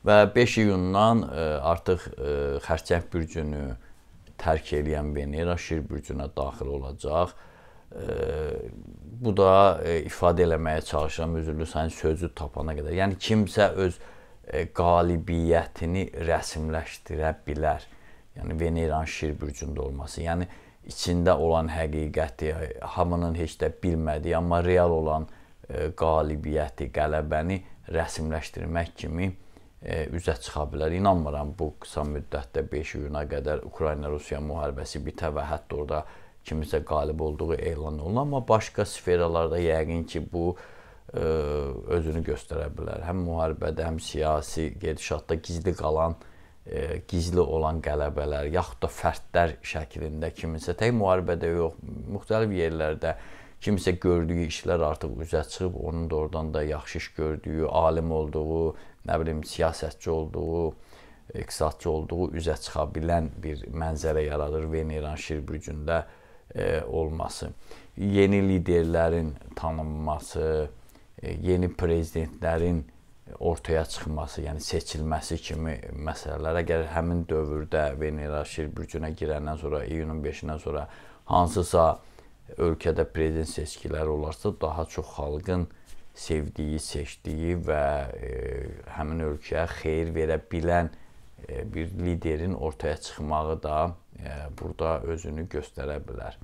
Və 5 iyundan e, artıq e, xərçəng bürcünü tərk edən Venera Şir bürcünə daxil olacaq. E, bu da ifadə eləməyə çalışıram üzrlü sənin sözü tapana qədər. Yəni kimsə öz qalibiyyətini rəsmiləşdirə bilər. Yəni Veneranın Şir bürcündə olması. Yəni içində olan həqiqəti hamının heç də bilmədiyi, amma real olan qalibiyyəti, qələbəni rəsmiləşdirmək kimi E, üzə çıxa bilər. İnanmıram bu qısa müddətdə 5 iyuna qədər Ukrayna-Rusiya müharibəsi bitə və hətta orada kimisə qalib olduğu elan olunur, amma başqa sferalarda yəqin ki, bu ə, e, özünü göstərə bilər. Həm müharibədə, həm siyasi gedişatda gizli qalan ə, e, gizli olan qələbələr, yaxud da fərdlər şəklində kimisə tək müharibədə yox, müxtəlif yerlərdə kimisə gördüyü işlər artıq üzə çıxıb, onun da oradan da yaxşı iş gördüyü, alim olduğu, nə bilim siyasətçi olduğu, iqtisadçı olduğu üzə çıxa bilən bir mənzərə yaradır Veneran Şirburcunda e, olması. Yeni liderlərin tanınması, e, yeni prezidentlərin ortaya çıxması, yəni seçilməsi kimi məsələlər əgər həmin dövrdə Venera Şirburcuna girəndən sonra iyunun 5-dən sonra hansısa e, ölkədə prezident seçkiləri olarsa, daha çox xalqın sevdiyi, seçdiyi və e, həmin ölkəyə xeyir verə bilən e, bir liderin ortaya çıxmağı da e, burada özünü göstərə bilər.